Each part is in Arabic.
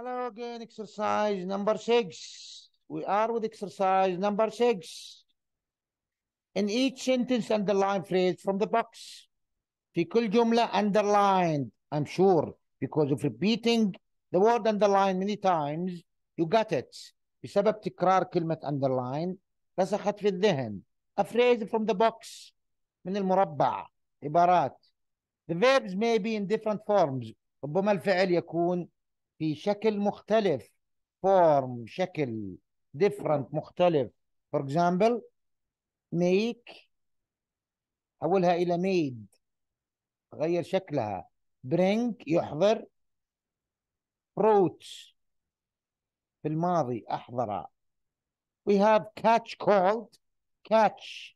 Hello again, exercise number six. We are with exercise number six. In each sentence, underline phrase from the box. في كل جملة underlined, I'm sure, because of repeating the word underlined many times, you got it. بسبب تكرار كلمة underlined. رسخت في الذهن. A phrase from the box من المربع عبارات. The verbs may be in different forms. ربما الفعل يكون في شكل مختلف form شكل different مختلف for example make حولها إلى made غير شكلها bring يحضر brought في الماضي أحضر we have catch called catch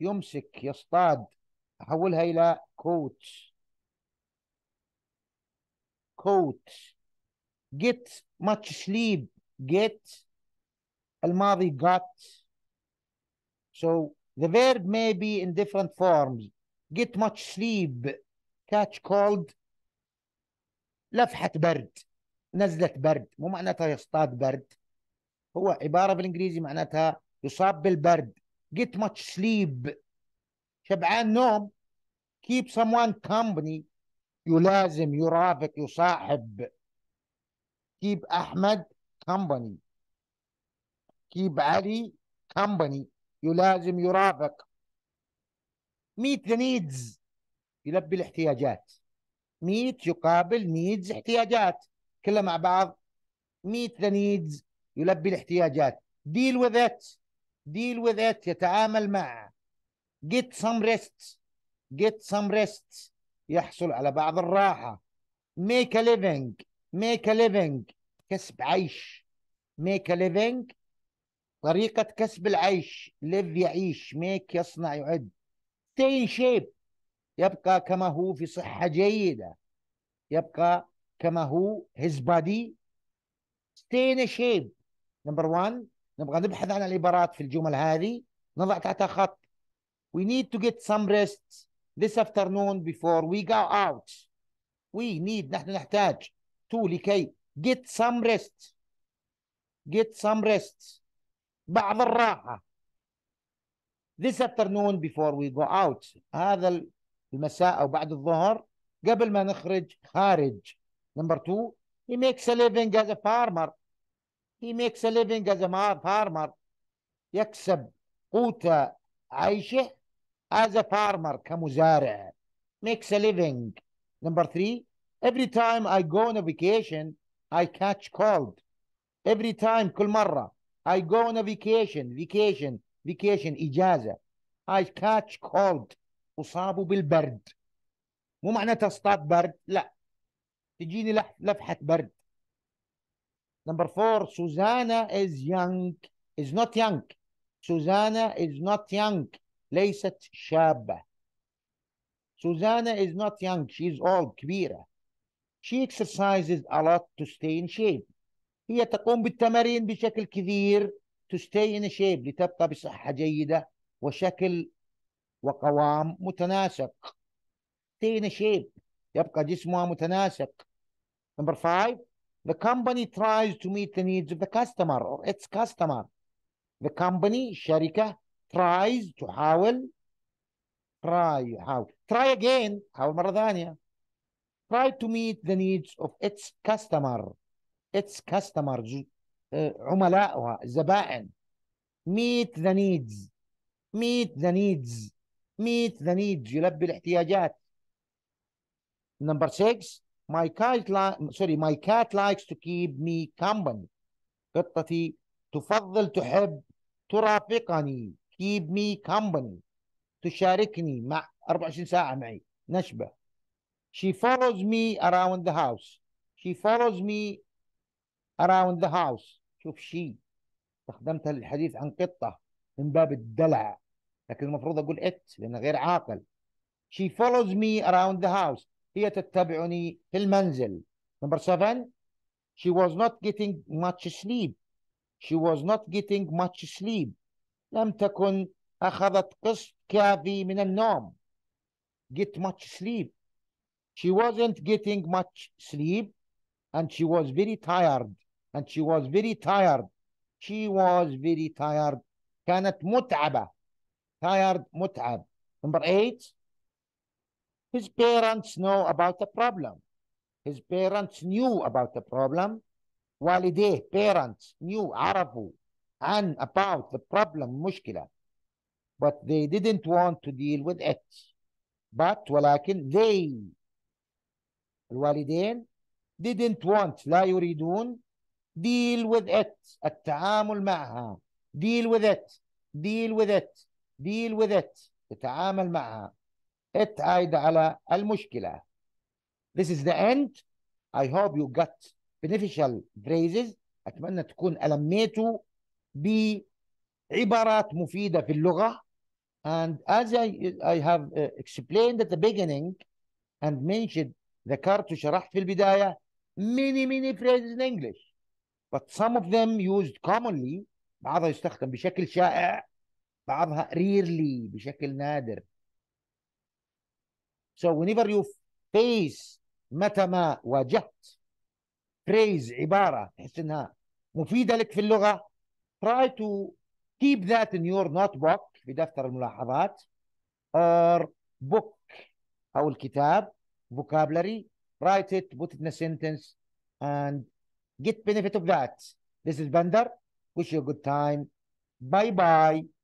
يمسك يصطاد أحولها إلى coats coat get much sleep get الماضي got so the verb may be in different forms get much sleep catch cold لفحة برد نزلة برد مو معناتها يصطاد برد هو عبارة بالإنجليزي معناتها يصاب بالبرد get much sleep شبعان نوم keep someone company يلازم يرافق يصاحب كيب أحمد كمباني كيب علي كمباني يلازم يرافق ميت ذا نيدز يلبي الاحتياجات ميت يقابل نيدز احتياجات كلها مع بعض ميت ذا نيدز يلبي الاحتياجات ديل with it deal with it يتعامل مع get some rest get some rest يحصل على بعض الراحة make a living make a living كسب عيش make a living طريقة كسب العيش live يعيش make يصنع يعد stay in shape يبقى كما هو في صحة جيدة يبقى كما هو his body stay in shape نمبر one نبغى نبحث عن العبارات في الجمل هذه نضع تحتها خط we need to get some rest this afternoon before we go out we need نحن نحتاج to لكي get some rest get some rest بعض الراحة this afternoon before we go out هذا المساء أو بعد الظهر قبل ما نخرج خارج number two he makes a living as a farmer he makes a living as a farmer يكسب قوت عيشه as a farmer كمزارع makes a living number three every time I go on a vacation I catch cold every time كل مرة I go on a vacation vacation vacation إجازة I catch cold أصاب بالبرد مو معناته اصطاد برد لا تجيني لفحة برد number four Susanna is young is not young Susanna is not young ليست شابة Susanna is not young she is old كبيرة she exercises a lot to stay in shape هي تقوم بالتمارين بشكل كثير to stay in shape لتبقى بصحة جيدة وشكل وقوام متناسق stay in shape يبقى جسمها متناسق number five The company tries to meet the needs of the customer or its customer. The company الشركة tries تحاول try يحاول try again حاول مرة ثانية try to meet the needs of its customer its customer عملائها الزبائن meet the needs meet the needs meet the needs يلبي الاحتياجات number six my cat sorry my cat likes to keep me company قطتي تفضل تحب ترافقني keep me company تشاركني مع 24 ساعة معي نشبة she follows me around the house she follows me around the house شوف she استخدمت الحديث عن قطة من باب الدلع لكن المفروض أقول it لأنه غير عاقل she follows me around the house هي تتبعني في المنزل number 7 she was not getting much sleep she was not getting much sleep لم تكن أخذت قسط كافي من النوم get much sleep she wasn't getting much sleep and she was very tired and she was very tired she was very tired كانت متعبة tired متعب number eight his parents know about the problem his parents knew about the problem والديه parents knew عرفوا and about the problem مشكلة but they didn't want to deal with it but ولكن they الوالدين didn't want لا يريدون deal with it التعامل معها deal with it deal with it deal with it تتعامل معها it عايدة على المشكلة this is the end I hope you got beneficial phrases أتمنى تكون ألميتوا بعبارات مفيدة في اللغة and as I, I have explained at the beginning and mentioned ذكرت وشرحت في البداية many many phrases in English but some of them used commonly بعضها يستخدم بشكل شائع بعضها rarely بشكل نادر so whenever you face متى ما واجهت phrase عبارة تحس انها مفيدة لك في اللغة try to keep that in your notebook في دفتر الملاحظات or book أو الكتاب vocabulary write it put it in a sentence and get benefit of that this is Bender wish you a good time bye bye